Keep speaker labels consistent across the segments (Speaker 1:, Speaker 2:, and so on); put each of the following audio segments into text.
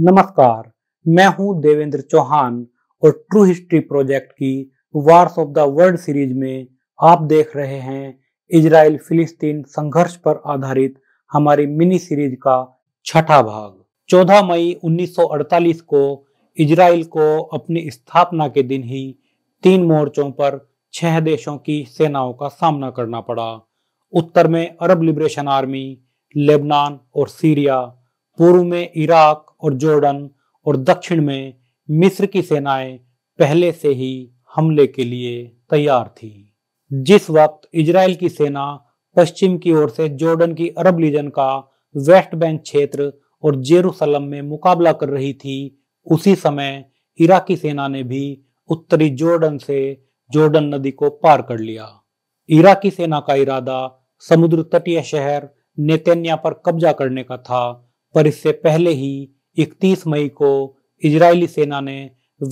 Speaker 1: नमस्कार मैं हूं देवेंद्र चौहान और ट्रू हिस्ट्री प्रोजेक्ट की wars of the world series में आप देख रहे हैं इजराइल फिलिस्तीन संघर्ष पर आधारित हमारी मिनी सीरीज का छठा भाग 14 मई 1948 को इजराइल को अपनी स्थापना के दिन ही तीन मोर्चों पर छह देशों की सेनाओं का सामना करना पड़ा उत्तर में अरब लिबरेशन आर्मी लेबनान और सीरिया पूर्व में इराक और जॉर्डन और दक्षिण में मिस्र की सेनाएं पहले से ही हमले के लिए तैयार थी जिस वक्त इजराइल की सेना पश्चिम की ओर से जॉर्डन की अरब लीजन का वेस्ट बैंक क्षेत्र और जेरूसलम में मुकाबला कर रही थी उसी समय इराकी सेना ने भी उत्तरी जॉर्डन से जॉर्डन नदी को पार कर लिया इराकी सेना का इरादा समुद्र तटीय शहर नेतन्या पर कब्जा करने का था पर इससे पहले ही इकतीस मई को इजरायली सेना ने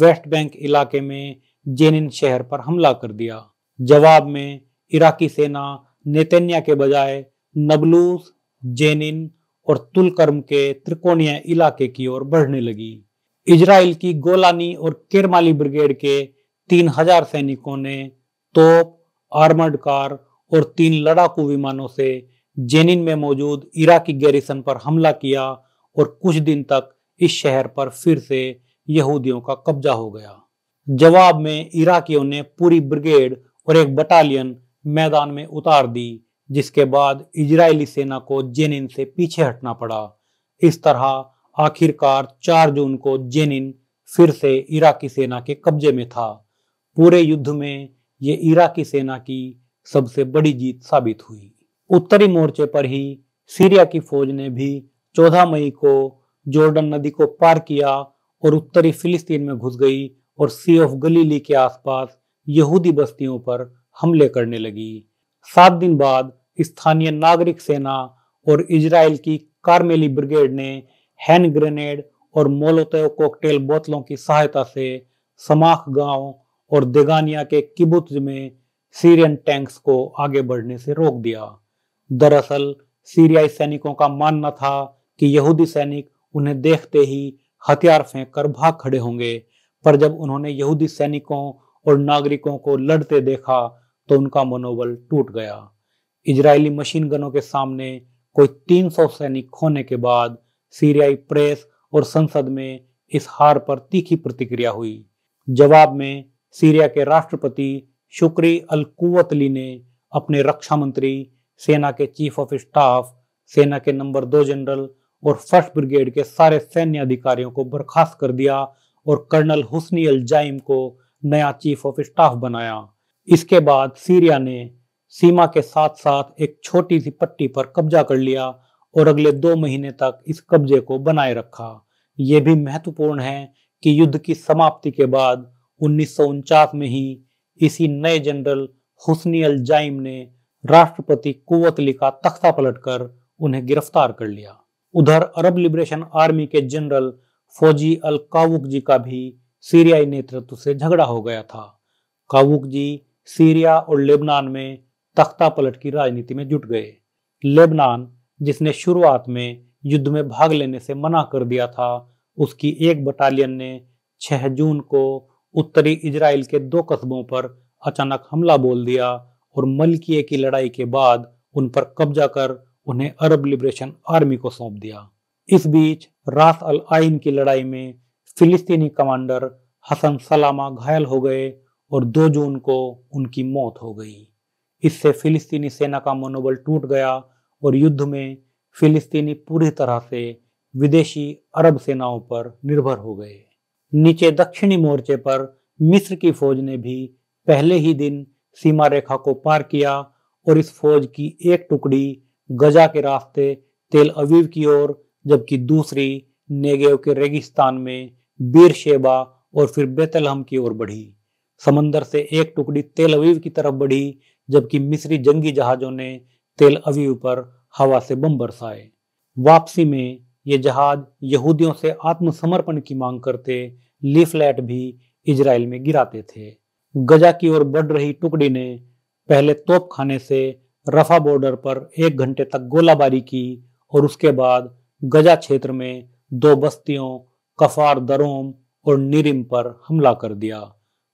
Speaker 1: वेस्ट बैंक इलाके में जेनिन शहर पर हमला कर दिया जवाब में इराकी सेना नेतन्या के बजाय नबलूस जेनिन और तुलकर्म के त्रिकोणीय इलाके की ओर बढ़ने लगी इजराइल की गोलानी और केरमाली ब्रिगेड के तीन हजार सैनिकों ने तोप आर्मर्ड कार और तीन लड़ाकू विमानों से जेनिन में मौजूद इराकी गैरिसन पर हमला किया और कुछ दिन तक इस शहर पर फिर से यहूदियों का कब्जा हो गया जवाब में इराकियों ने पूरी ब्रिगेड और एक बटालियन मैदान में उतार दी जिसके बाद इजरायली सेना को जेनिन से पीछे हटना पड़ा इस तरह आखिरकार 4 जून को जेनिन फिर से इराकी सेना के कब्जे में था पूरे युद्ध में ये इराकी सेना की सबसे बड़ी जीत साबित हुई उत्तरी मोर्चे पर ही सीरिया की फौज ने भी 14 मई को जॉर्डन नदी को पार किया और उत्तरी फिलिस्तीन में घुस गई और सी ऑफ गलीली के आसपास यहूदी बस्तियों पर हमले करने लगी सात दिन बाद स्थानीय नागरिक सेना और इजराइल की कार्मेली ब्रिगेड ने हैंड ग्रेनेड और मोलोत कॉकटेल बोतलों की सहायता से समाख गांव और देगानिया के किबुत्ज में सीरियन टैंक्स को आगे बढ़ने से रोक दिया दरअसल सीरियाई सैनिकों का मानना था कि यहूदी सैनिक उन्हें देखते ही हथियार फेंक कर भाग खड़े होंगे पर जब उन्होंने यहूदी सैनिकों और नागरिकों को लड़ते देखा तो उनका मनोबल टूट गया इजरायली मशीन गनों के सामने कोई 300 सैनिक खोने के बाद सीरियाई प्रेस और संसद में इस हार पर तीखी प्रतिक्रिया हुई जवाब में सीरिया के राष्ट्रपति शुक्री अल कुतली ने अपने रक्षा मंत्री सेना के चीफ ऑफ स्टाफ सेना के नंबर दो जनरल और फर्स्ट ब्रिगेड के सारे सैन्य अधिकारियों को बर्खास्त कर दिया और कर्नल हुसनी अल जाइम को नया चीफ ऑफ स्टाफ बनाया इसके बाद सीरिया ने सीमा के साथ साथ एक छोटी सी पट्टी पर कब्जा कर लिया और अगले दो महीने तक इस कब्जे को बनाए रखा यह भी महत्वपूर्ण है कि युद्ध की समाप्ति के बाद उन्नीस में ही इसी नए जनरल हुसनी अल जाइम ने राष्ट्रपति कुवत अली का तख्ता पलटकर उन्हें गिरफ्तार कर लिया उधर अरब लिबरेशन आर्मी के जनरल फौजी अल कावुक जी का भी सीरियाई नेतृत्व से झगड़ा हो गया था कावुक जी सीरिया और लेबनान में तख्ता पलट की राजनीति में जुट गए लेबनान जिसने शुरुआत में युद्ध में भाग लेने से मना कर दिया था उसकी एक बटालियन ने 6 जून को उत्तरी इजराइल के दो कस्बों पर अचानक हमला बोल दिया और मलकिए की लड़ाई के बाद उन पर कब्जा कर उन्हें अरब लिबरेशन आर्मी को सौंप दिया इस बीच रास अल आइन की लड़ाई में फिलिस्तीनी कमांडर हसन सलामा घायल हो गए और 2 जून को उनकी मौत हो गई इससे फिलिस्तीनी सेना का मनोबल टूट गया और युद्ध में फिलिस्तीनी पूरी तरह से विदेशी अरब सेनाओं पर निर्भर हो गए नीचे दक्षिणी मोर्चे पर मिस्र की फौज ने भी पहले ही दिन सीमा रेखा को पार किया और इस फौज की एक टुकड़ी गजा के रास्ते तेल अवीव की ओर जबकि दूसरी नेगेव के रेगिस्तान में बीर शेबा और फिर बेतलहम की ओर बढ़ी समंदर से एक टुकड़ी तेल अवीव की तरफ बढ़ी जबकि मिस्री जंगी जहाज़ों ने तेल अवीव पर हवा से बम बरसाए वापसी में ये जहाज यहूदियों से आत्मसमर्पण की मांग करते लीफलेट भी इजराइल में गिराते थे गजा की ओर बढ़ रही टुकड़ी ने पहले तोपखाने से रफा बॉर्डर पर एक घंटे तक गोलाबारी की और उसके बाद गजा क्षेत्र में दो बस्तियों कफार दरोम और निरिम पर हमला कर दिया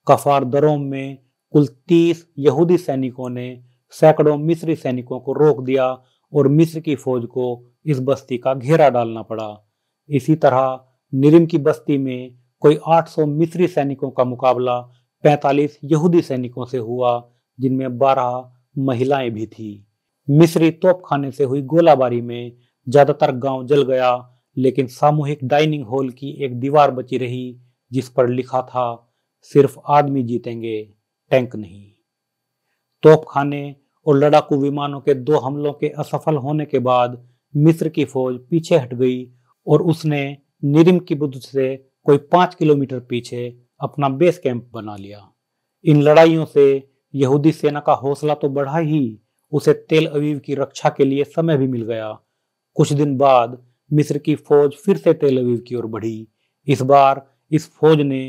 Speaker 1: कफार दरोम में कुल तीस यहूदी सैनिकों ने सैकड़ों मिस्री सैनिकों को रोक दिया और मिस्र की फौज को इस बस्ती का घेरा डालना पड़ा इसी तरह निरिम की बस्ती में कोई 800 मिस्री सैनिकों का मुकाबला 45 यहूदी सैनिकों से हुआ जिनमें महिलाएं भी थी मिस्री तोपखाने से हुई गोलाबारी में ज्यादातर गांव जल गया लेकिन सामूहिक डाइनिंग हॉल की एक दीवार बची रही जिस पर लिखा था सिर्फ आदमी जीतेंगे टैंक नहीं तोपखाने और लड़ाकू विमानों के दो हमलों के असफल होने के बाद मिस्र की फौज पीछे हट गई और उसने निरिम की बुद्ध से कोई पांच किलोमीटर पीछे अपना बेस कैंप बना लिया इन लड़ाइयों से यहूदी सेना का हौसला तो बढ़ा ही उसे तेल अवीव की रक्षा के लिए समय भी मिल गया कुछ दिन बाद मिस्र की फौज फिर से तेल अवीव की ओर बढ़ी इस बार इस फौज ने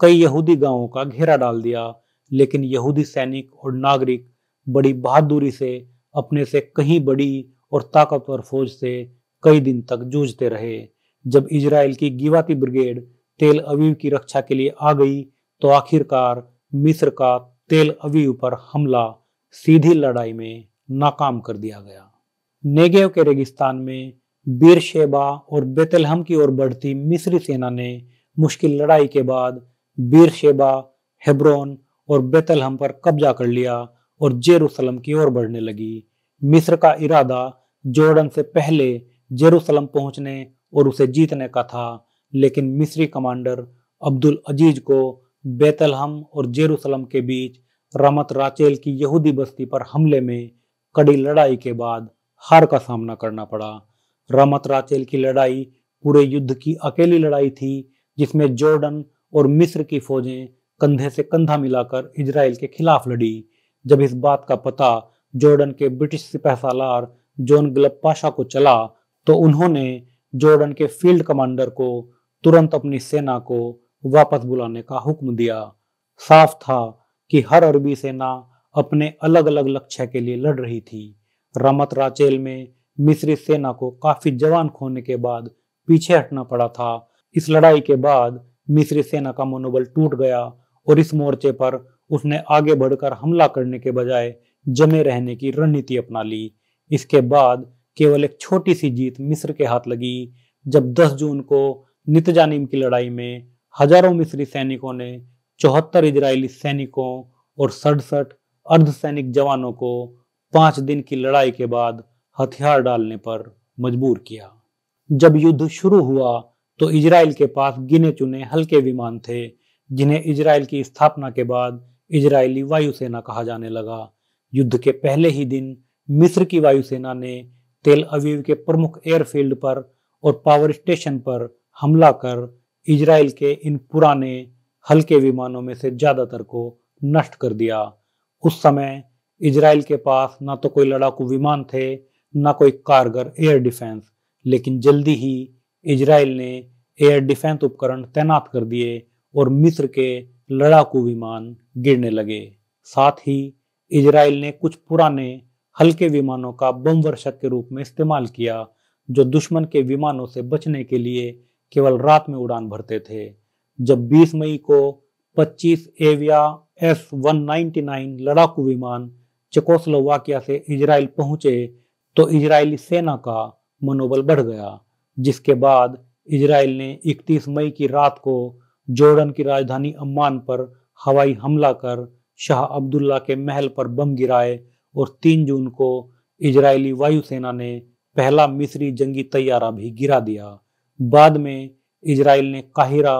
Speaker 1: कई यहूदी गांवों का घेरा डाल दिया लेकिन यहूदी सैनिक और नागरिक बड़ी बहादुरी से अपने से कहीं बड़ी और ताकतवर फौज से कई दिन तक जूझते रहे जब इजराइल की गिवाती ब्रिगेड तेल अवीव की रक्षा के लिए आ गई तो आखिरकार मिस्र का तेल अवी पर हमला सीधी लड़ाई में नाकाम कर दिया गया नेगेव के रेगिस्तान में बीर शेबा और बेतलहम की ओर बढ़ती मिस्री सेना ने मुश्किल लड़ाई के बाद बीर शेबा हेब्रोन और बेतलहम पर कब्जा कर लिया और जेरूसलम की ओर बढ़ने लगी मिस्र का इरादा जॉर्डन से पहले जेरूसलम पहुंचने और उसे जीतने का था लेकिन मिस्री कमांडर अब्दुल अजीज को बेतलहम और जेरूसलम के बीच रमत राचेल की यहूदी बस्ती पर हमले में कड़ी लड़ाई के बाद हार का सामना करना पड़ा रमत राचेल की लड़ाई पूरे युद्ध की अकेली लड़ाई थी जिसमें जॉर्डन और मिस्र की फौजें कंधे से कंधा मिलाकर इजराइल के खिलाफ लड़ी जब इस बात का पता जॉर्डन के ब्रिटिश सिपह सालार जॉन ग्लब पाशा को चला तो उन्होंने जॉर्डन के फील्ड कमांडर को तुरंत अपनी सेना को वापस बुलाने का हुक्म दिया साफ था कि हर अरबी सेना अपने अलग अलग लक्ष्य के लिए लड़ रही थी रमत राचेल में मिस्री सेना को काफी जवान खोने के बाद पीछे हटना पड़ा था इस लड़ाई के बाद मिस्री सेना का मनोबल टूट गया और इस मोर्चे पर उसने आगे बढ़कर हमला करने के बजाय जमे रहने की रणनीति अपना ली इसके बाद केवल एक छोटी सी जीत मिस्र के हाथ लगी जब 10 जून को नितजानिम की लड़ाई में हजारों मिस्री सैनिकों ने चौहत्तर इजरायली सैनिकों और सड़सठ अर्धसैनिक जवानों को पांच दिन की लड़ाई के बाद हथियार डालने पर मजबूर किया जब युद्ध शुरू हुआ तो इजराइल के पास गिने चुने हल्के विमान थे जिन्हें इजराइल की स्थापना के बाद इजरायली वायुसेना कहा जाने लगा युद्ध के पहले ही दिन मिस्र की वायुसेना ने तेल अवीव के प्रमुख एयरफील्ड पर और पावर स्टेशन पर हमला कर इजराइल के इन पुराने हल्के विमानों में से ज़्यादातर को नष्ट कर दिया उस समय इजराइल के पास ना तो कोई लड़ाकू विमान थे ना कोई कारगर एयर डिफेंस लेकिन जल्दी ही इजराइल ने एयर डिफेंस उपकरण तैनात कर दिए और मिस्र के लड़ाकू विमान गिरने लगे साथ ही इजराइल ने कुछ पुराने हल्के विमानों का बम वर्षक के रूप में इस्तेमाल किया जो दुश्मन के विमानों से बचने के लिए केवल रात में उड़ान भरते थे जब 20 मई को 25 एविया एस 199 लड़ाकू विमान चकोस्लोवाकिया से इजराइल पहुंचे तो इजरायली सेना का मनोबल बढ़ गया जिसके बाद इजराइल ने 31 मई की रात को जोर्डन की राजधानी अम्मान पर हवाई हमला कर शाह अब्दुल्ला के महल पर बम गिराए और 3 जून को इजरायली वायुसेना ने पहला मिस्री जंगी तैयारा भी गिरा दिया बाद में इजराइल ने काहिरा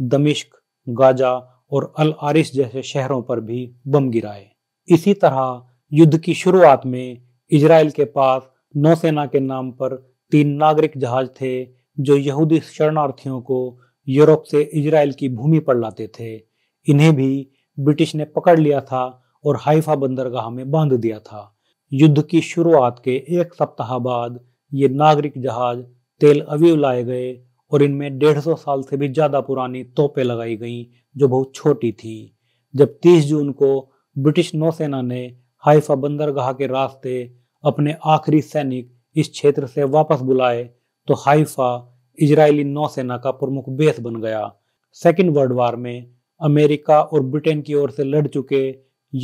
Speaker 1: दमिश्क गाजा और अल आरिस जैसे शहरों पर भी बम गिराए इसी तरह युद्ध की शुरुआत में इसराइल के पास नौसेना के नाम पर तीन नागरिक जहाज थे जो यहूदी शरणार्थियों को यूरोप से इसराइल की भूमि पर लाते थे इन्हें भी ब्रिटिश ने पकड़ लिया था और हाइफा बंदरगाह में बांध दिया था युद्ध की शुरुआत के एक सप्ताह बाद ये नागरिक जहाज तेल अवीव लाए गए और इनमें सौ साल से भी ज़्यादा पुरानी तोपें लगाई गई जो बहुत छोटी थी जब 30 जून को ब्रिटिश नौसेना ने हाइफा बंदरगाह के रास्ते अपने आखिरी सैनिक इस क्षेत्र से वापस बुलाए तो हाइफा इजरायली नौसेना का प्रमुख बेस बन गया सेकेंड वर्ल्ड वार में अमेरिका और ब्रिटेन की ओर से लड़ चुके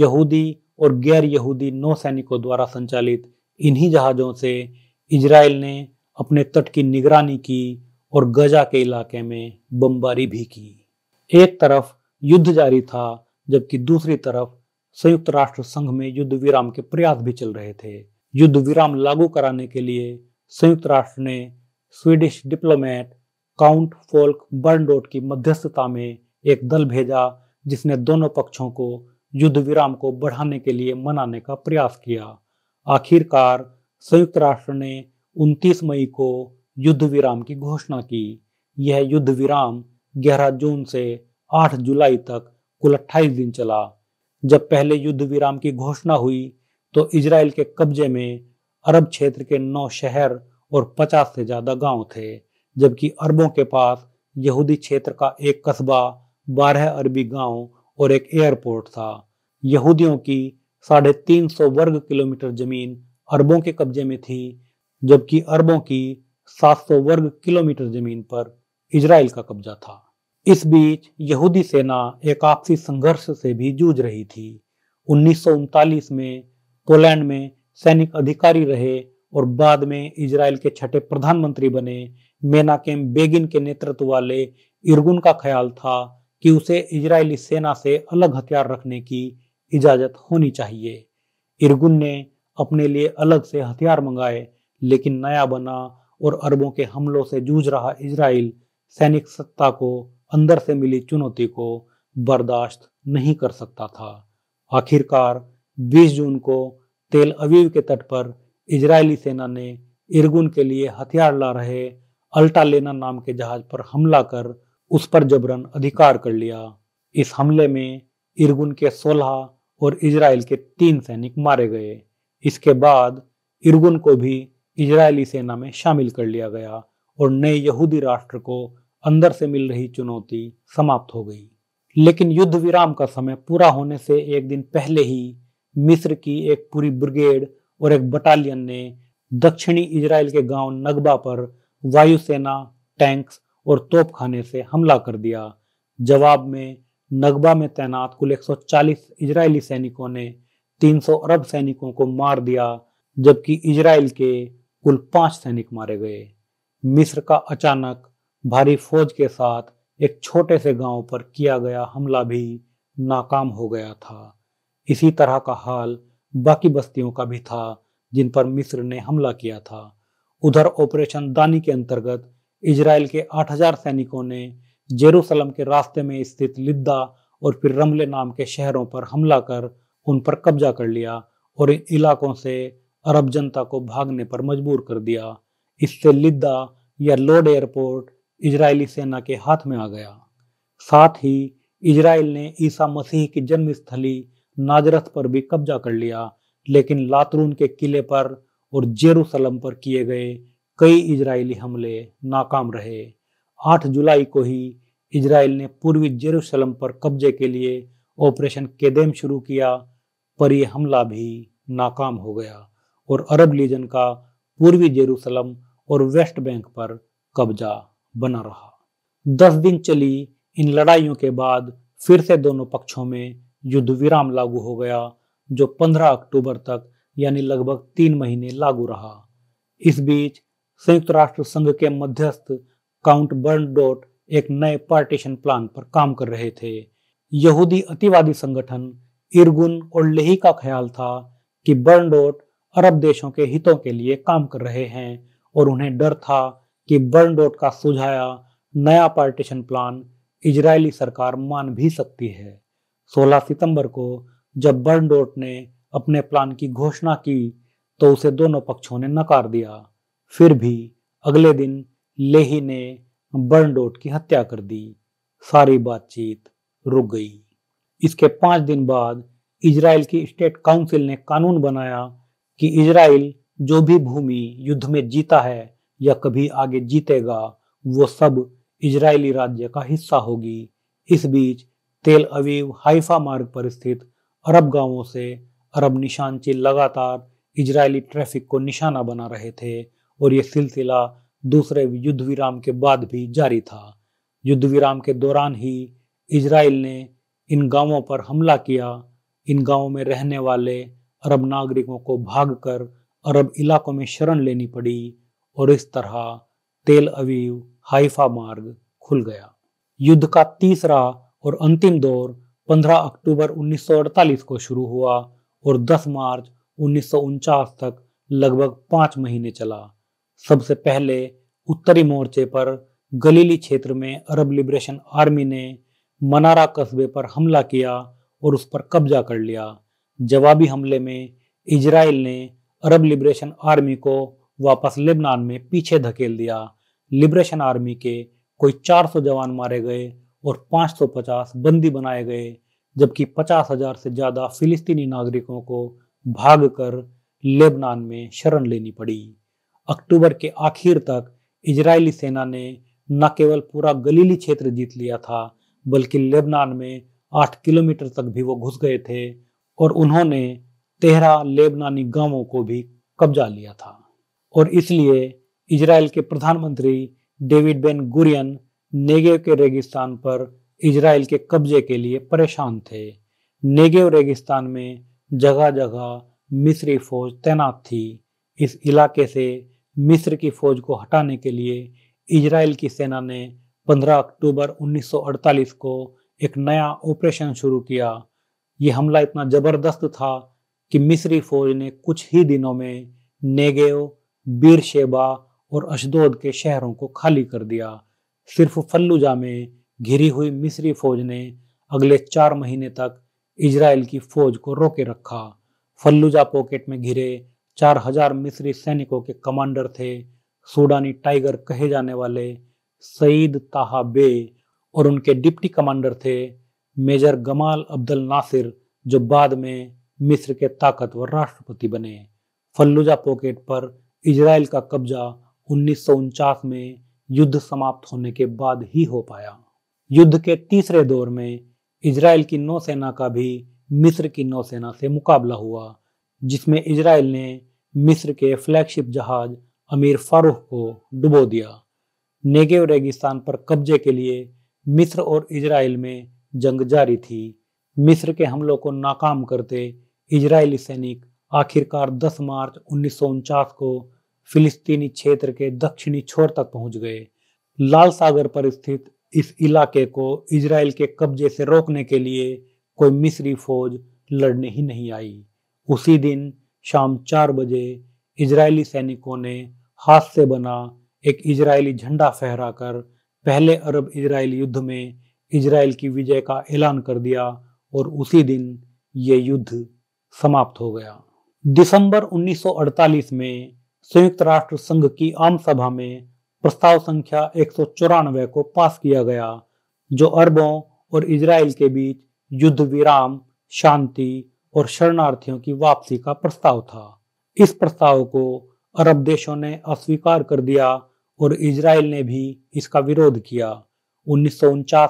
Speaker 1: यहूदी और गैर यहूदी नौसैनिकों द्वारा संचालित इन्हीं जहाज़ों से इजराइल ने अपने तट की निगरानी की और गजा के इलाके में बमबारी भी की एक तरफ युद्ध जारी था जबकि दूसरी तरफ संयुक्त राष्ट्र संघ में युद्ध विराम के प्रयास भी चल रहे थे युद्ध विराम लागू कराने के लिए संयुक्त राष्ट्र ने Swedish diplomat count Folke Bernadotte की मध्यस्थता में एक दल भेजा जिसने दोनों पक्षों को युद्ध विराम को बढ़ाने के लिए मनाने का प्रयास किया आखिरकार संयुक्त राष्ट्र ने 29 मई को युद्ध विराम की घोषणा की यह युद्ध विराम 11 जून से 8 जुलाई तक कुल 28 दिन चला जब पहले युद्ध विराम की घोषणा हुई तो इसराइल के कब्जे में अरब क्षेत्र के नौ शहर और 50 से ज़्यादा गांव थे जबकि अरबों के पास यहूदी क्षेत्र का एक कस्बा बारह अरबी गांव और एक एयरपोर्ट था यहूदियों की साढ़े तीन सौ वर्ग किलोमीटर जमीन अरबों के कब्जे में थी जबकि अरबों की 700 वर्ग किलोमीटर जमीन पर इजराइल का कब्जा था इस बीच यहूदी सेना एक आपसी संघर्ष से भी जूझ रही थी उन्नीस में पोलैंड में सैनिक अधिकारी रहे और बाद में इजराइल के छठे प्रधानमंत्री बने मेनाकेम बेगिन के नेतृत्व वाले इरगुन का ख्याल था कि उसे इजरायली सेना से अलग हथियार रखने की इजाजत होनी चाहिए इरगुन ने अपने लिए अलग से हथियार मंगाए लेकिन नया बना और अरबों के हमलों से जूझ रहा इसराइल सैनिक सत्ता को अंदर से मिली चुनौती को बर्दाश्त नहीं कर सकता था आखिरकार 20 जून को तेल अवीव के तट पर इजरायली सेना ने इरगुन के लिए हथियार ला रहे अल्टा लेना नाम के जहाज पर हमला कर उस पर जबरन अधिकार कर लिया इस हमले में इरगुन के 16 और इजराइल के तीन सैनिक मारे गए इसके बाद इरगुन को भी इजरायली सेना में शामिल कर लिया गया और नए यहूदी राष्ट्र को अंदर से मिल रही चुनौती समाप्त हो गई लेकिन युद्ध विराम का समय पूरा होने से एक दिन पहले ही मिस्र की एक पूरी ब्रिगेड और एक बटालियन ने दक्षिणी इजराइल के गांव नगबा पर वायुसेना टैंक्स और तोपखाने से हमला कर दिया जवाब में नगबा में तैनात कुल 140 इजरायली सैनिकों ने 300 अरब सैनिकों को मार दिया जबकि इजराइल के कुल पांच सैनिक मारे गए मिस्र का अचानक भारी फौज के साथ एक छोटे से गांव पर किया गया हमला भी नाकाम हो गया था इसी तरह का हाल बाकी बस्तियों का भी था जिन पर मिस्र ने हमला किया था उधर ऑपरेशन दानी के अंतर्गत इजराइल के 8000 सैनिकों ने जेरूसलम के रास्ते में स्थित लिद्दा और फिर रमले नाम के शहरों पर हमला कर उन पर कब्जा कर लिया और इन इलाकों से अरब जनता को भागने पर मजबूर कर दिया इससे लिद्दा या लोड एयरपोर्ट इजरायली सेना के हाथ में आ गया साथ ही इजराइल ने ईसा मसीह की जन्मस्थली नाजरथ पर भी कब्जा कर लिया लेकिन लातरून के किले पर और जेरूसलम पर किए गए कई इजरायली हमले नाकाम रहे 8 जुलाई को ही इजराइल ने पूर्वी जेरूसलम पर कब्जे के लिए ऑपरेशन केदेम शुरू किया पर यह हमला भी नाकाम हो गया और अरब लीजन का पूर्वी जेरूसलम और वेस्ट बैंक पर कब्जा बना रहा दस दिन चली इन लड़ाइयों के बाद फिर से दोनों पक्षों में युद्ध विराम लागू हो गया जो 15 अक्टूबर तक यानी लगभग तीन महीने लागू रहा इस बीच संयुक्त राष्ट्र संघ के मध्यस्थ काउंट बर्नडोट एक नए पार्टीशन प्लान पर काम कर रहे थे यहूदी अतिवादी संगठन इरगुन और लेही का ख्याल था कि बर्नडोट अरब देशों के हितों के लिए काम कर रहे हैं और उन्हें डर था कि बर्नडोट का सुझाया नया पार्टीशन प्लान इजरायली सरकार मान भी सकती है 16 सितंबर को जब बर्नडोट ने अपने प्लान की घोषणा की तो उसे दोनों पक्षों ने नकार दिया फिर भी अगले दिन लेही ने बर्नडोट की हत्या कर दी सारी बातचीत रुक गई इसके पांच दिन बाद इजराइल की स्टेट काउंसिल ने कानून बनाया कि इजराइल जो भी भूमि युद्ध में जीता है या कभी आगे जीतेगा वो सब इजरायली राज्य का हिस्सा होगी इस बीच तेल अवीव हाइफा मार्ग पर स्थित अरब गांवों से अरब निशानचे लगातार इजरायली ट्रैफिक को निशाना बना रहे थे और ये सिलसिला दूसरे युद्ध विराम के बाद भी जारी था युद्ध विराम के दौरान ही इजराइल ने इन गांवों पर हमला किया इन गांवों में रहने वाले अरब नागरिकों को भागकर अरब इलाकों में शरण लेनी पड़ी और इस तरह तेल अवीव हाइफा मार्ग खुल गया युद्ध का तीसरा और अंतिम दौर 15 अक्टूबर 1948 को शुरू हुआ और 10 मार्च उन्नीस तक लगभग पाँच महीने चला सबसे पहले उत्तरी मोर्चे पर गलीली क्षेत्र में अरब लिबरेशन आर्मी ने मनारा कस्बे पर हमला किया और उस पर कब्जा कर लिया जवाबी हमले में इजराइल ने अरब लिबरेशन आर्मी को वापस लेबनान में पीछे धकेल दिया लिबरेशन आर्मी के कोई 400 जवान मारे गए और 550 बंदी बनाए गए जबकि 50,000 से ज़्यादा फिलिस्तीनी नागरिकों को भागकर लेबनान में शरण लेनी पड़ी अक्टूबर के आखिर तक इजरायली सेना ने न केवल पूरा गलीली क्षेत्र जीत लिया था बल्कि लेबनान में आठ किलोमीटर तक भी वो घुस गए थे और उन्होंने तेहरा लेबनानी गांवों को भी कब्जा लिया था और इसलिए इजराइल के प्रधानमंत्री डेविड बेन गुरियन नेगेव के रेगिस्तान पर इजराइल के कब्जे के लिए परेशान थे नेगेव रेगिस्तान में जगह जगह मिस्री फौज तैनात थी इस इलाके से मिस्र की फौज को हटाने के लिए इजराइल की सेना ने 15 अक्टूबर 1948 को एक नया ऑपरेशन शुरू किया ये हमला इतना ज़बरदस्त था कि मिस्री फौज ने कुछ ही दिनों में नेगेव बीर शेबा और अशदोद के शहरों को खाली कर दिया सिर्फ फल्लुजा में घिरी हुई मिस्री फौज ने अगले चार महीने तक इजराइल की फौज को रोके रखा फल्लुजा पॉकेट में घिरे चार हजार मिस्री सैनिकों के कमांडर थे सूडानी टाइगर कहे जाने वाले सईद ताहा बे और उनके डिप्टी कमांडर थे मेजर गमाल अब्दुल नासिर जो बाद में मिस्र के ताकतवर राष्ट्रपति बने फल्लुजा पॉकेट पर इजराइल का कब्जा उन्नीस में युद्ध समाप्त होने के बाद ही हो पाया युद्ध के तीसरे दौर में इजराइल की नौसेना का भी मिस्र की नौसेना से मुकाबला हुआ जिसमें इजराइल ने मिस्र के फ्लैगशिप जहाज अमीर फारूख को डुबो दिया नेगेव रेगिस्तान पर कब्जे के लिए मिस्र और इजराइल में जंग जारी थी मिस्र के हमलों को नाकाम करते इजरायली सैनिक आखिरकार 10 मार्च उन्नीस को फिलिस्तीनी क्षेत्र के दक्षिणी छोर तक पहुंच गए लाल सागर पर स्थित इस इलाके को इजराइल के कब्जे से रोकने के लिए कोई मिस्री फौज लड़ने ही नहीं आई उसी दिन शाम चार बजे इजरायली सैनिकों ने हाथ से बना एक इजरायली झंडा फहराकर पहले अरब इजरायली युद्ध में इजराइल की विजय का ऐलान कर दिया और उसी दिन ये युद्ध समाप्त हो गया दिसंबर 1948 में संयुक्त राष्ट्र संघ की आम सभा में प्रस्ताव संख्या एक को पास किया गया जो अरबों और इजराइल के बीच युद्ध विराम शांति और शरणार्थियों की वापसी का प्रस्ताव था इस प्रस्ताव को अरब देशों ने अस्वीकार कर दिया और इजराइल ने भी इसका विरोध किया उन्नीस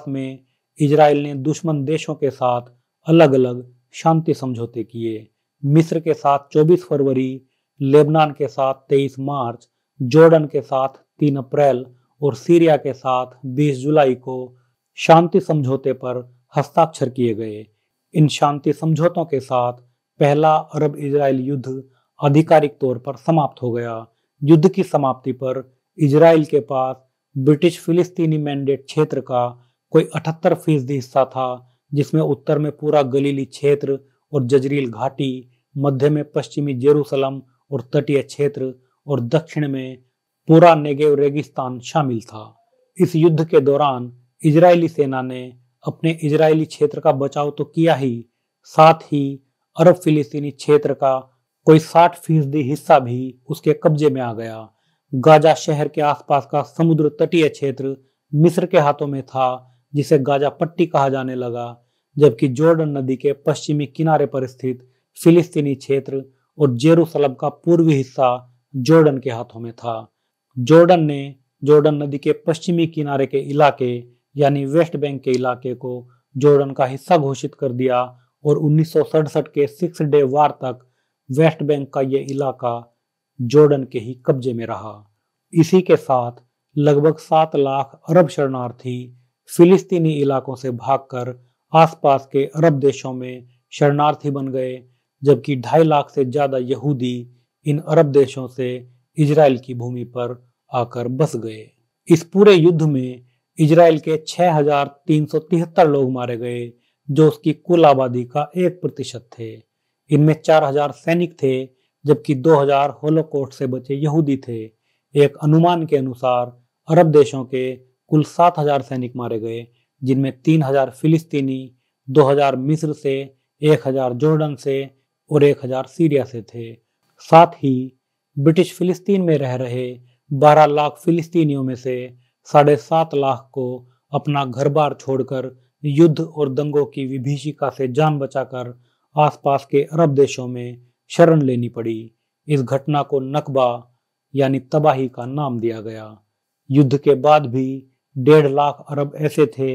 Speaker 1: में इजराइल ने दुश्मन देशों के साथ अलग अलग शांति समझौते किए मिस्र के साथ 24 फरवरी लेबनान के साथ 23 मार्च जॉर्डन के साथ 3 अप्रैल और सीरिया के साथ 20 जुलाई को शांति समझौते पर हस्ताक्षर किए गए इन शांति समझौतों के साथ पहला अरब इजराइल युद्ध आधिकारिक तौर पर समाप्त हो गया युद्ध की समाप्ति पर इजराइल के पास ब्रिटिश फिलिस्तीनी मैंडेट क्षेत्र का कोई अठहत्तर फीसदी हिस्सा था जिसमें उत्तर में पूरा गलीली क्षेत्र और जजरील घाटी मध्य में पश्चिमी जेरूसलम और तटीय क्षेत्र और दक्षिण में पूरा नेगेव रेगिस्तान शामिल था इस युद्ध के दौरान इजरायली सेना ने अपने इजरायली क्षेत्र का बचाव तो किया ही साथ ही अरब फिलिस्तीनी क्षेत्र का कोई साठ फीसदी हिस्सा भी उसके कब्जे में आ गया गाजा शहर के आसपास का समुद्र तटीय क्षेत्र मिस्र के हाथों में था जिसे गाजा पट्टी कहा जाने लगा जबकि जॉर्डन नदी के पश्चिमी किनारे पर स्थित फिलिस्तीनी क्षेत्र और जेरूसलम का पूर्वी हिस्सा जॉर्डन के हाथों में था जॉर्डन ने जॉर्डन नदी के पश्चिमी किनारे के इलाके यानी वेस्ट बैंक के इलाके को जॉर्डन का हिस्सा घोषित कर दिया और उन्नीस के सिक्स डे वार तक वेस्ट बैंक का यह इलाका जॉर्डन के ही कब्जे में रहा इसी के साथ लगभग सात लाख अरब शरणार्थी फिलिस्तीनी इलाकों से भागकर आसपास के अरब देशों में शरणार्थी बन गए जबकि ढाई लाख से ज़्यादा यहूदी इन अरब देशों से इजराइल की भूमि पर आकर बस गए इस पूरे युद्ध में इजराइल के 6,373 लोग मारे गए जो उसकी कुल आबादी का एक प्रतिशत थे इनमें 4,000 सैनिक थे जबकि 2000 होलोकोस्ट से बचे यहूदी थे एक अनुमान के अनुसार अरब देशों के कुल 7000 सैनिक मारे गए जिनमें 3000 फिलिस्तीनी 2000 मिस्र से 1000 जॉर्डन से और 1000 सीरिया से थे साथ ही ब्रिटिश फिलिस्तीन में रह रहे 12 लाख फिलिस्तीनियों में से साढ़े सात लाख को अपना घर बार छोड़कर युद्ध और दंगों की विभीषिका से जान बचाकर आसपास के अरब देशों में शरण लेनी पड़ी इस घटना को नकबा यानी तबाही का नाम दिया गया युद्ध के बाद भी डेढ़ लाख अरब ऐसे थे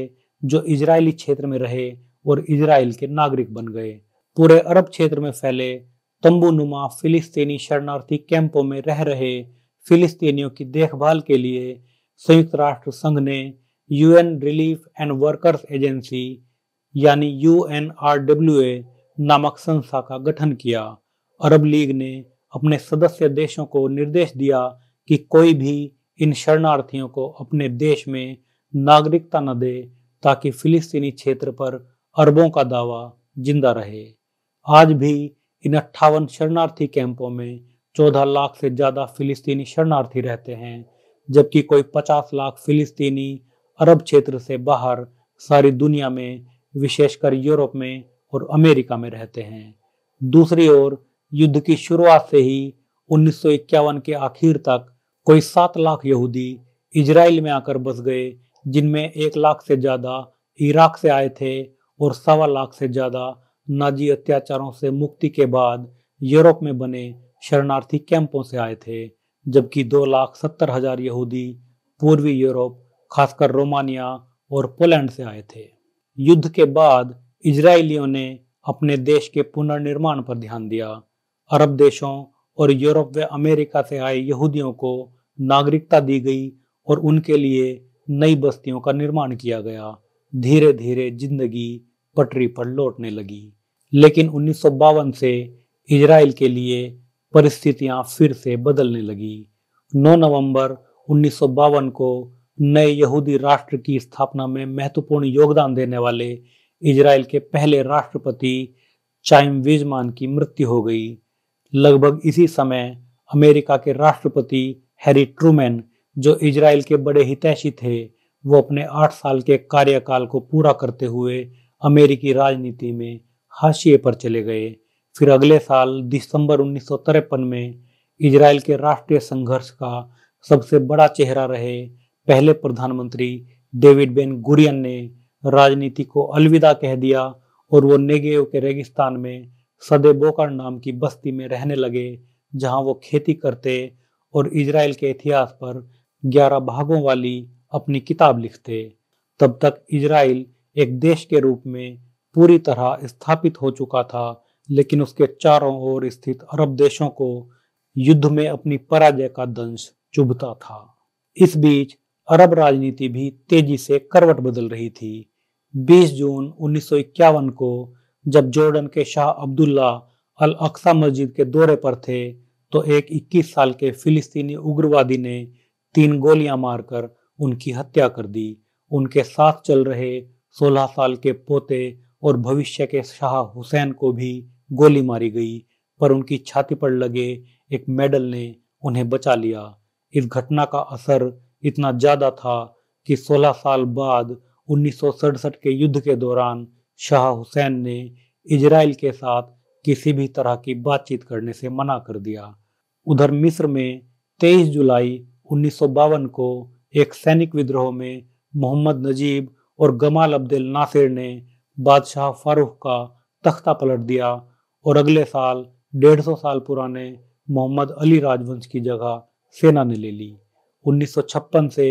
Speaker 1: जो इजरायली क्षेत्र में रहे और इजराइल के नागरिक बन गए पूरे अरब क्षेत्र में फैले तंबूनुमा नुमा फिलिस्तीनी शरणार्थी कैंपों में रह रहे फिलिस्तीनियों की देखभाल के लिए संयुक्त राष्ट्र संघ ने UN relief and workers agency यानी यू नामक संस्था का गठन किया अरब लीग ने अपने सदस्य देशों को निर्देश दिया कि कोई भी इन शरणार्थियों को अपने देश में नागरिकता न दे ताकि फिलिस्तीनी क्षेत्र पर अरबों का दावा जिंदा रहे आज भी इन अट्ठावन शरणार्थी कैंपों में चौदह लाख से ज़्यादा फिलिस्तीनी शरणार्थी रहते हैं जबकि कोई पचास लाख फिलिस्तीनी अरब क्षेत्र से बाहर सारी दुनिया में विशेषकर यूरोप में और अमेरिका में रहते हैं दूसरी ओर युद्ध की शुरुआत से ही उन्नीस के आखिर तक कोई सात लाख यहूदी इजराइल में आकर बस गए जिनमें एक लाख से ज़्यादा इराक से आए थे और सवा लाख से ज़्यादा नाजी अत्याचारों से मुक्ति के बाद यूरोप में बने शरणार्थी कैंपों से आए थे जबकि दो लाख सत्तर हजार यहूदी पूर्वी यूरोप खासकर रोमानिया और पोलैंड से आए थे युद्ध के बाद इजरायलियों ने अपने देश के पुनर्निर्माण पर ध्यान दिया अरब देशों और यूरोप व अमेरिका से आए यहूदियों को नागरिकता दी गई और उनके लिए नई बस्तियों का निर्माण किया गया धीरे धीरे जिंदगी पटरी पर लौटने लगी लेकिन उन्नीस से इजराइल के लिए परिस्थितियां फिर से बदलने लगी 9 नवंबर उन्नीस को नए यहूदी राष्ट्र की स्थापना में महत्वपूर्ण योगदान देने वाले इजराइल के पहले राष्ट्रपति चाइम विजमान की मृत्यु हो गई लगभग इसी समय अमेरिका के राष्ट्रपति हैरी ट्रूमैन जो इजराइल के बड़े हितैषी थे वो अपने आठ साल के कार्यकाल को पूरा करते हुए अमेरिकी राजनीति में हाशिए पर चले गए फिर अगले साल दिसंबर उन्नीस में इजराइल के राष्ट्रीय संघर्ष का सबसे बड़ा चेहरा रहे पहले प्रधानमंत्री डेविड बेन गुरियन ने राजनीति को अलविदा कह दिया और वो नेगेव के रेगिस्तान में सदेबोकर नाम की बस्ती में रहने लगे जहां वो खेती करते और इजराइल के इतिहास पर ग्यारह भागों वाली अपनी किताब लिखते तब तक इजराइल एक देश के रूप में पूरी तरह स्थापित हो चुका था लेकिन उसके चारों ओर स्थित अरब देशों को युद्ध में अपनी पराजय का दंश चुभता था इस बीच अरब राजनीति भी तेजी से करवट बदल रही थी 20 जून उन्नीस को जब जॉर्डन के शाह अब्दुल्ला अल अक्सा मस्जिद के दौरे पर थे तो एक 21 साल के फिलिस्तीनी उग्रवादी ने तीन गोलियां मारकर उनकी हत्या कर दी उनके साथ चल रहे 16 साल के पोते और भविष्य के शाह हुसैन को भी गोली मारी गई पर उनकी छाती पर लगे एक मेडल ने उन्हें बचा लिया इस घटना का असर इतना ज़्यादा था कि 16 साल बाद उन्नीस के युद्ध के दौरान शाह हुसैन ने इजराइल के साथ किसी भी तरह की बातचीत करने से मना कर दिया उधर मिस्र में 23 जुलाई उन्नीस को एक सैनिक विद्रोह में मोहम्मद नजीब और गमाल अब्दुल नासिर ने बादशाह फारूक का तख्ता पलट दिया और अगले साल 150 साल पुराने मोहम्मद अली राजवंश की जगह सेना ने ले ली 1956 से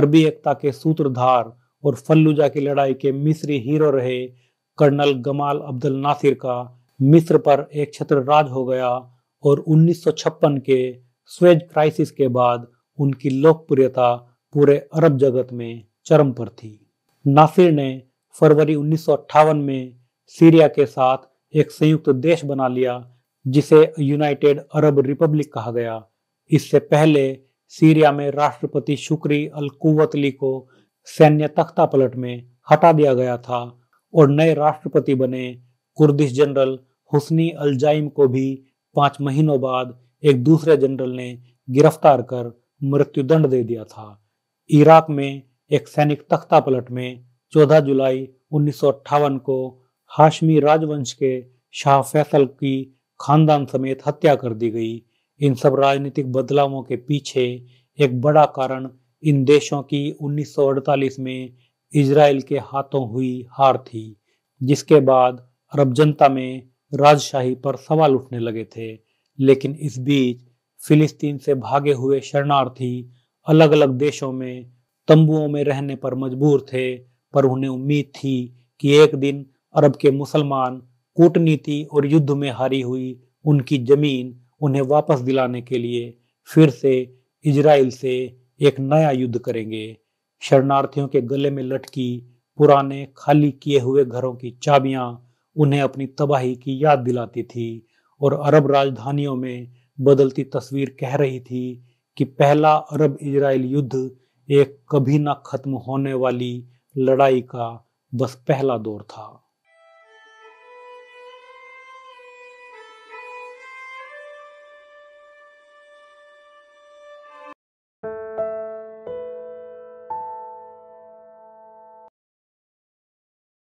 Speaker 1: अरबी एकता के सूत्रधार और फल्लुजा की लड़ाई के मिस्री हीरो रहे कर्नल गमाल अब्दुल नासिर का मिस्र पर एक छत्र राज हो गया और 1956 के स्वेज क्राइसिस के बाद उनकी लोकप्रियता पूरे अरब जगत में चरम पर थी नासिर ने फरवरी उन्नीस में सीरिया के साथ एक संयुक्त देश बना लिया जिसे यूनाइटेड अरब रिपब्लिक कहा गया इससे पहले सीरिया में राष्ट्रपति शुक्री अल कुवतली को सैन्य तख्तापलट में हटा दिया गया था और नए राष्ट्रपति बने कुर्दिश जनरल हुसनी अलजाइम को भी पांच महीनों बाद एक दूसरे जनरल ने गिरफ्तार कर मृत्युदंड दे दिया था इराक में एक सैनिक तख्तापलट में 14 जुलाई उन्नीस को हाशमी राजवंश के शाह फैसल की खानदान समेत हत्या कर दी गई इन सब राजनीतिक बदलावों के पीछे एक बड़ा कारण इन देशों की 1948 में इसराइल के हाथों हुई हार थी जिसके बाद अरब जनता में राजशाही पर सवाल उठने लगे थे लेकिन इस बीच फिलिस्तीन से भागे हुए शरणार्थी अलग अलग देशों में तंबुओं में रहने पर मजबूर थे पर उन्हें उम्मीद थी कि एक दिन अरब के मुसलमान कूटनीति और युद्ध में हारी हुई उनकी जमीन उन्हें वापस दिलाने के लिए फिर से इजराइल से एक नया युद्ध करेंगे शरणार्थियों के गले में लटकी पुराने खाली किए हुए घरों की चाबियां उन्हें अपनी तबाही की याद दिलाती थी और अरब राजधानियों में बदलती तस्वीर कह रही थी कि पहला अरब इजराइल युद्ध एक कभी ना खत्म होने वाली लड़ाई का बस पहला दौर था